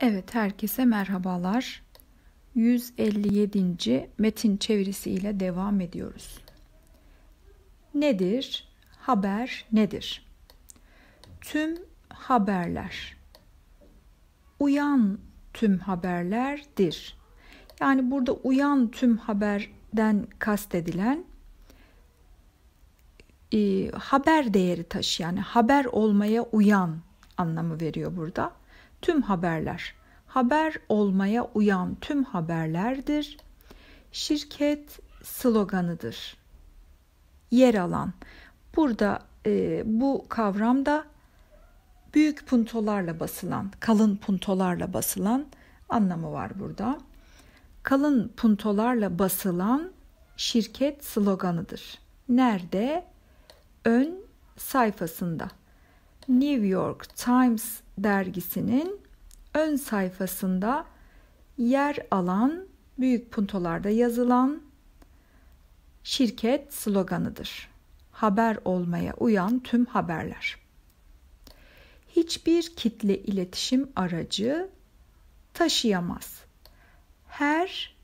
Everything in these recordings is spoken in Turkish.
Evet, herkese merhabalar. 157. metin çevirisi ile devam ediyoruz. Nedir? Haber nedir? Tüm haberler. Uyan tüm haberlerdir. Yani burada uyan tüm haberden kastedilen e, haber değeri taşıyan, haber olmaya uyan anlamı veriyor burada tüm haberler. Haber olmaya uyan tüm haberlerdir. Şirket sloganıdır. Yer alan. Burada e, bu kavramda büyük puntolarla basılan, kalın puntolarla basılan anlamı var burada. Kalın puntolarla basılan şirket sloganıdır. Nerede? Ön sayfasında. New York Times dergisinin ön sayfasında yer alan büyük puntolarda yazılan şirket sloganıdır. Haber olmaya uyan tüm haberler. Hiçbir kitle iletişim aracı taşıyamaz. Her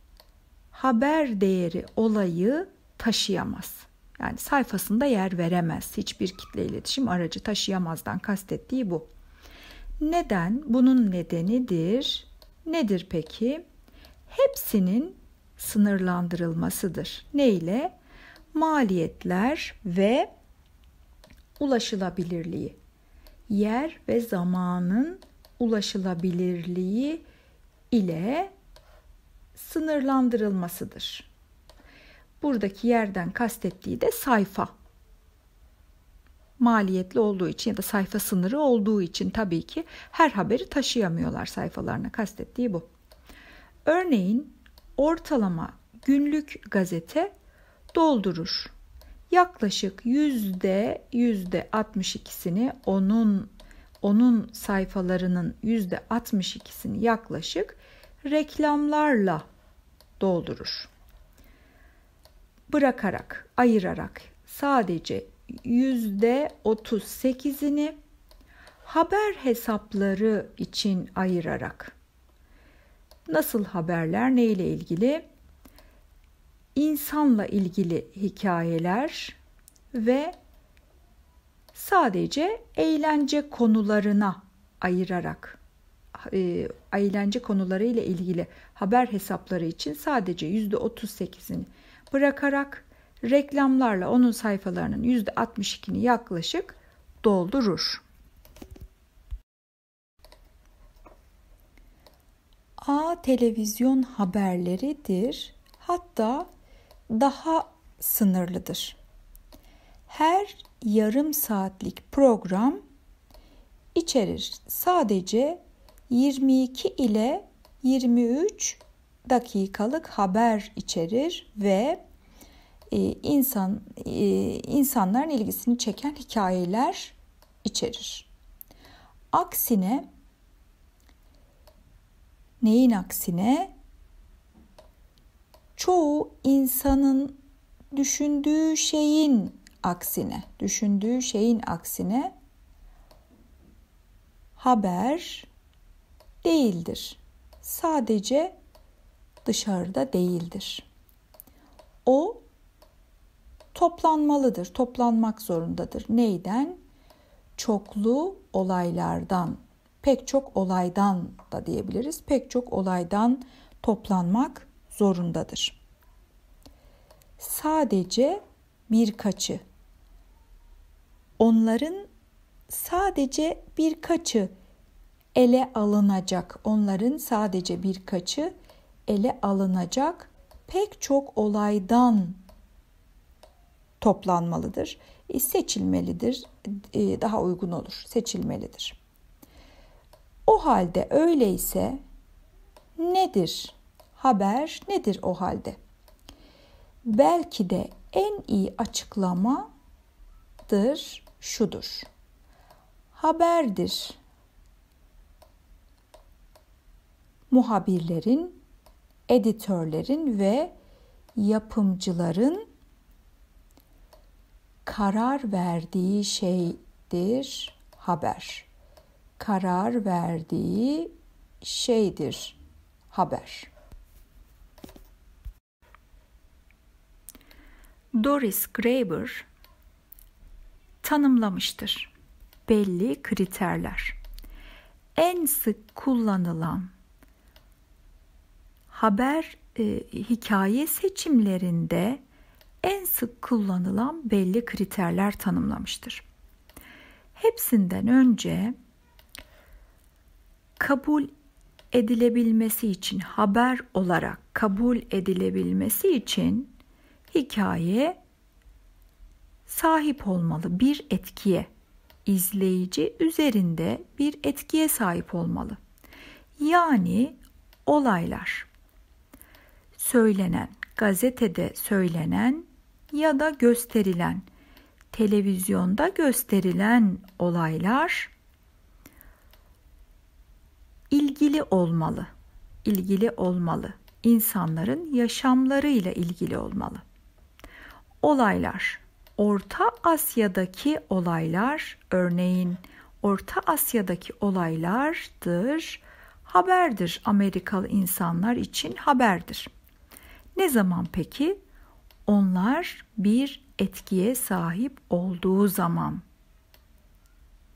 haber değeri olayı taşıyamaz.'' Yani sayfasında yer veremez. Hiçbir kitle iletişim aracı taşıyamazdan kastettiği bu. Neden? Bunun nedenidir. Nedir peki? Hepsinin sınırlandırılmasıdır. Ne ile? Maliyetler ve ulaşılabilirliği. Yer ve zamanın ulaşılabilirliği ile sınırlandırılmasıdır. Buradaki yerden kastettiği de sayfa. Maliyetli olduğu için ya da sayfa sınırı olduğu için tabii ki her haberi taşıyamıyorlar sayfalarına kastettiği bu. Örneğin ortalama günlük gazete doldurur. Yaklaşık yüzde yüzde 62'sini onun onun sayfalarının yüzde 62'sini yaklaşık reklamlarla doldurur bırakarak, ayırarak sadece yüzde %38'ini haber hesapları için ayırarak. Nasıl haberler neyle ilgili? insanla ilgili hikayeler ve sadece eğlence konularına ayırarak e, eğlence konuları ile ilgili haber hesapları için sadece %38'ini bırakarak reklamlarla onun sayfalarının %62'ni yaklaşık doldurur. A televizyon haberleridir. Hatta daha sınırlıdır. Her yarım saatlik program içerir sadece 22 ile 23 dakikalık haber içerir ve e, insan e, insanların ilgisini çeken hikayeler içerir. Aksine neyin aksine çoğu insanın düşündüğü şeyin aksine, düşündüğü şeyin aksine haber değildir. Sadece dışarıda değildir. O toplanmalıdır, toplanmak zorundadır. Neyden? Çoklu olaylardan, pek çok olaydan da diyebiliriz. Pek çok olaydan toplanmak zorundadır. Sadece birkaçı. Onların sadece birkaçı ele alınacak. Onların sadece birkaçı ele alınacak pek çok olaydan toplanmalıdır, e, seçilmelidir, e, daha uygun olur, seçilmelidir. O halde öyleyse nedir? Haber nedir o halde? Belki de en iyi açıklamadır şudur. Haberdir. Muhabirlerin editörlerin ve yapımcıların karar verdiği şeydir haber. Karar verdiği şeydir haber. Doris Graeber tanımlamıştır belli kriterler. En sık kullanılan haber e, hikaye seçimlerinde en sık kullanılan belli kriterler tanımlamıştır. Hepsinden önce kabul edilebilmesi için haber olarak kabul edilebilmesi için hikaye sahip olmalı bir etkiye. izleyici üzerinde bir etkiye sahip olmalı. Yani olaylar söylenen, gazetede söylenen ya da gösterilen, televizyonda gösterilen olaylar ilgili olmalı. İlgili olmalı. İnsanların yaşamlarıyla ilgili olmalı. Olaylar. Orta Asya'daki olaylar örneğin Orta Asya'daki olaylardır haberdir. Amerikalı insanlar için haberdir. Ne zaman peki? Onlar bir etkiye sahip olduğu zaman.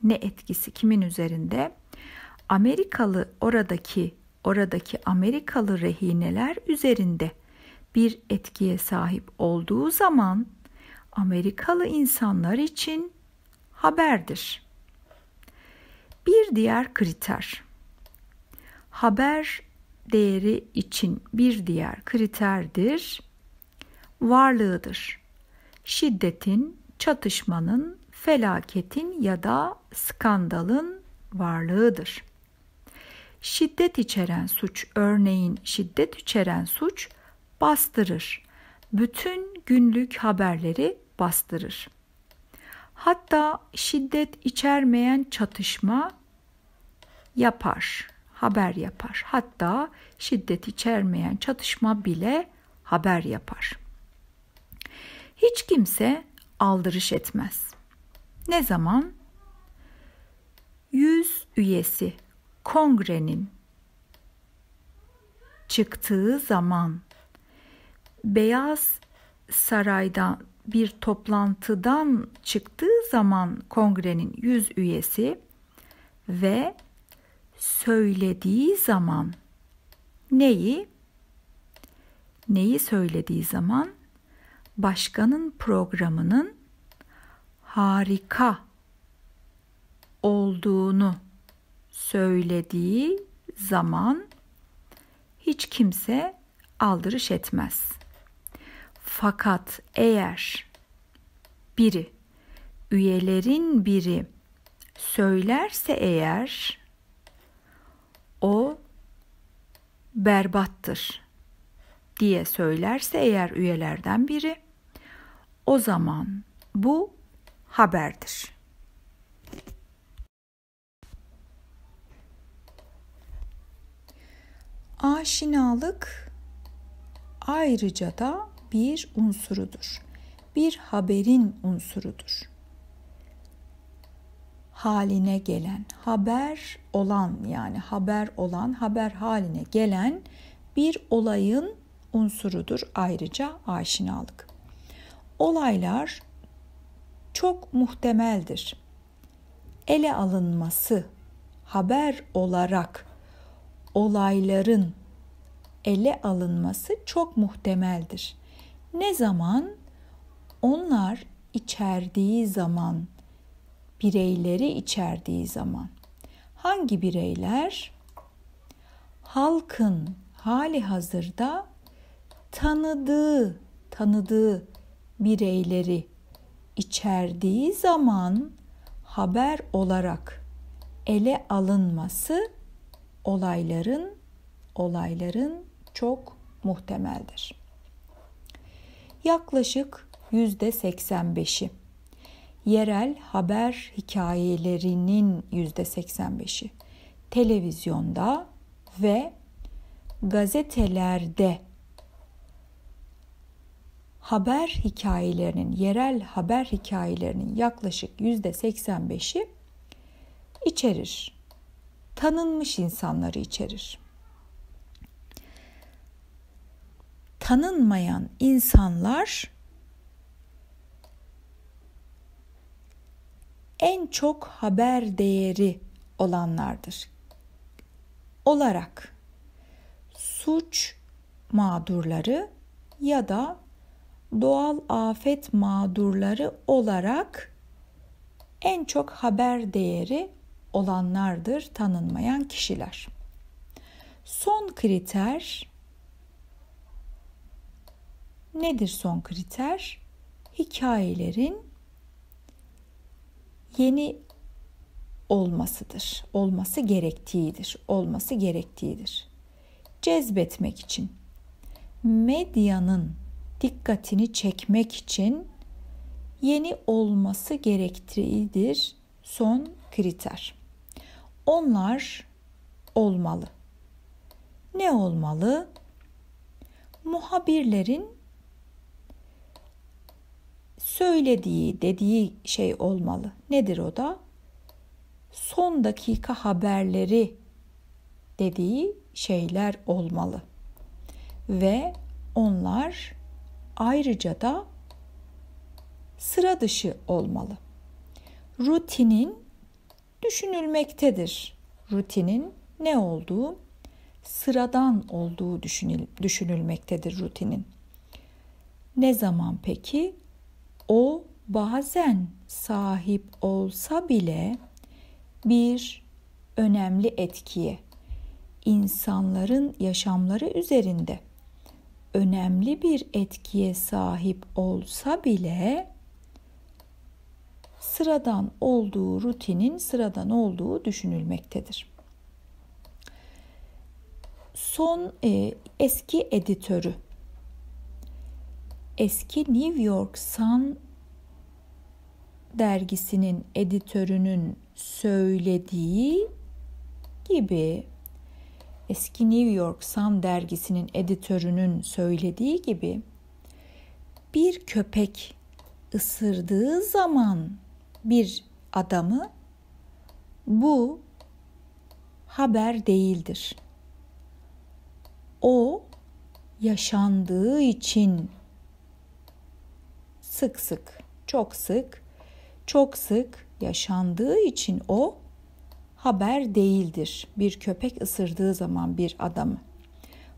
Ne etkisi kimin üzerinde? Amerikalı oradaki oradaki Amerikalı rehineler üzerinde bir etkiye sahip olduğu zaman Amerikalı insanlar için haberdir. Bir diğer kriter. Haber değeri için bir diğer kriterdir, varlığıdır. Şiddetin, çatışmanın, felaketin ya da skandalın varlığıdır. Şiddet içeren suç, örneğin şiddet içeren suç bastırır. Bütün günlük haberleri bastırır. Hatta şiddet içermeyen çatışma yapar haber yapar. Hatta şiddet içermeyen çatışma bile haber yapar. Hiç kimse aldırış etmez. Ne zaman 100 üyesi kongrenin çıktığı zaman Beyaz Saray'dan bir toplantıdan çıktığı zaman kongrenin 100 üyesi ve söylediği zaman neyi neyi söylediği zaman başkanın programının harika olduğunu söylediği zaman hiç kimse aldırış etmez. Fakat eğer biri üyelerin biri söylerse eğer o berbattır diye söylerse eğer üyelerden biri o zaman bu haberdir. Aşinalık ayrıca da bir unsurudur. Bir haberin unsurudur haline gelen, haber olan yani haber olan, haber haline gelen bir olayın unsurudur ayrıca aşinalık. Olaylar çok muhtemeldir. Ele alınması haber olarak olayların ele alınması çok muhtemeldir. Ne zaman onlar içerdiği zaman bireyleri içerdiği zaman. Hangi bireyler? Halkın hali hazırda tanıdığı, tanıdığı bireyleri içerdiği zaman haber olarak ele alınması olayların olayların çok muhtemeldir. Yaklaşık yüzde %85'i yerel haber hikayelerinin %85'i televizyonda ve gazetelerde haber hikayelerinin, yerel haber hikayelerinin yaklaşık %85'i içerir. Tanınmış insanları içerir. Tanınmayan insanlar en çok haber değeri olanlardır. Olarak suç mağdurları ya da doğal afet mağdurları olarak en çok haber değeri olanlardır tanınmayan kişiler. Son kriter nedir son kriter? Hikayelerin yeni olmasıdır. Olması gerektiğidir. Olması gerektiğidir. Cezbetmek için medyanın dikkatini çekmek için yeni olması gerektiğidir son kriter. Onlar olmalı. Ne olmalı? Muhabirlerin söylediği, dediği şey olmalı. Nedir o da? Son dakika haberleri dediği şeyler olmalı. Ve onlar ayrıca da sıra dışı olmalı. Rutinin düşünülmektedir. Rutinin ne olduğu, sıradan olduğu düşünülmektedir rutinin. Ne zaman peki? O bazen sahip olsa bile bir önemli etkiye insanların yaşamları üzerinde önemli bir etkiye sahip olsa bile sıradan olduğu rutinin sıradan olduğu düşünülmektedir. Son e, eski editörü eski New York Sun dergisinin editörünün söylediği gibi eski New York Sun dergisinin editörünün söylediği gibi bir köpek ısırdığı zaman bir adamı bu haber değildir. O yaşandığı için sık sık, çok sık, çok sık yaşandığı için o haber değildir. Bir köpek ısırdığı zaman bir adamı.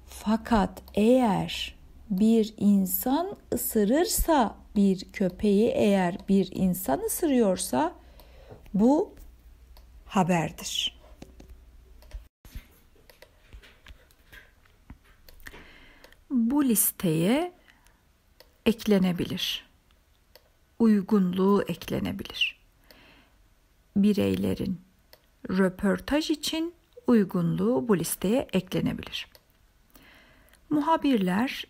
Fakat eğer bir insan ısırırsa bir köpeği eğer bir insan ısırıyorsa bu haberdir. Bu listeye eklenebilir uygunluğu eklenebilir. Bireylerin röportaj için uygunluğu bu listeye eklenebilir. Muhabirler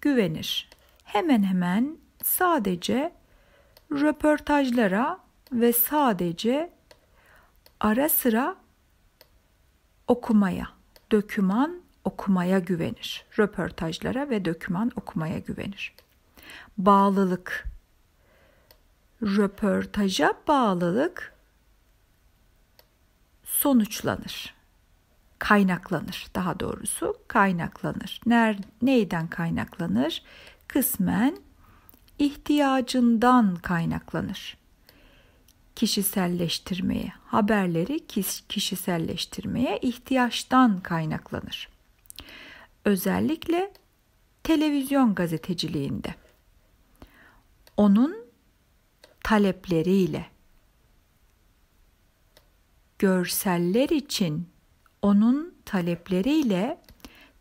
güvenir. Hemen hemen sadece röportajlara ve sadece ara sıra okumaya, döküman okumaya güvenir. Röportajlara ve döküman okumaya güvenir. Bağlılık röportaja bağlılık sonuçlanır. Kaynaklanır daha doğrusu kaynaklanır. Ner, neyden kaynaklanır? Kısmen ihtiyacından kaynaklanır. Kişiselleştirmeye, haberleri kişiselleştirmeye ihtiyaçtan kaynaklanır. Özellikle televizyon gazeteciliğinde. Onun talepleriyle. Görseller için onun talepleriyle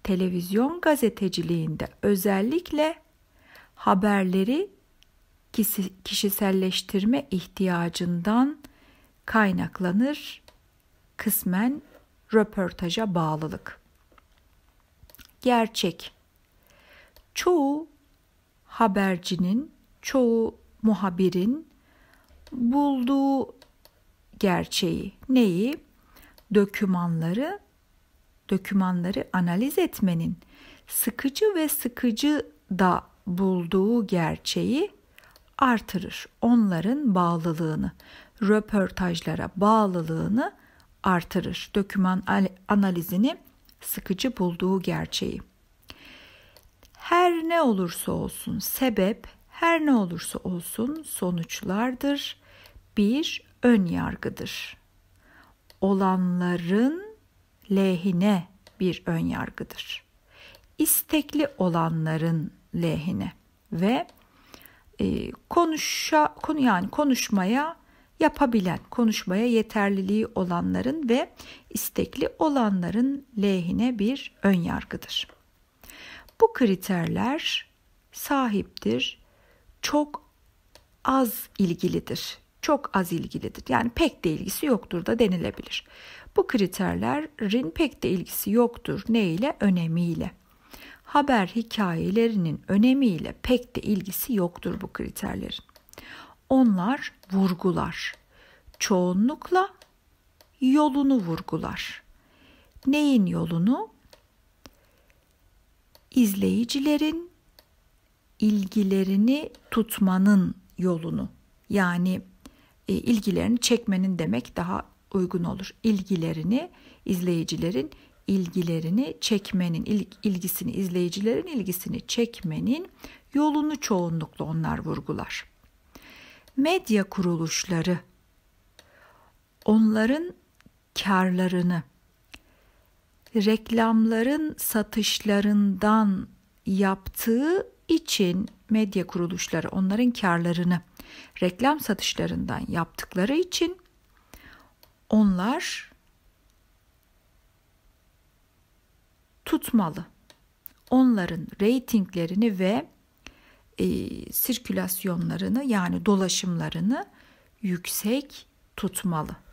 televizyon gazeteciliğinde özellikle haberleri kişiselleştirme ihtiyacından kaynaklanır kısmen röportaja bağlılık. Gerçek. Çoğu habercinin, çoğu muhabirin bulduğu gerçeği, neyi? Dökümanları, dökümanları analiz etmenin sıkıcı ve sıkıcı da bulduğu gerçeği artırır. Onların bağlılığını, röportajlara bağlılığını artırır. Döküman analizini sıkıcı bulduğu gerçeği. Her ne olursa olsun sebep, her ne olursa olsun sonuçlardır bir ön yargıdır. Olanların lehine bir ön yargıdır. İstekli olanların lehine ve e, konuşa konu yani konuşmaya yapabilen, konuşmaya yeterliliği olanların ve istekli olanların lehine bir ön yargıdır. Bu kriterler sahiptir, çok az ilgilidir çok az ilgilidir. Yani pek de ilgisi yoktur da denilebilir. Bu kriterlerin pek de ilgisi yoktur neyle? Önemiyle. Haber hikayelerinin önemiyle pek de ilgisi yoktur bu kriterlerin. Onlar vurgular. Çoğunlukla yolunu vurgular. Neyin yolunu? İzleyicilerin ilgilerini tutmanın yolunu. Yani e, ilgilerini çekmenin demek daha uygun olur. İlgilerini izleyicilerin ilgilerini çekmenin, ilgisini izleyicilerin ilgisini çekmenin yolunu çoğunlukla onlar vurgular. Medya kuruluşları onların karlarını reklamların satışlarından yaptığı için medya kuruluşları onların karlarını reklam satışlarından yaptıkları için onlar tutmalı. Onların reytinglerini ve e, sirkülasyonlarını yani dolaşımlarını yüksek tutmalı.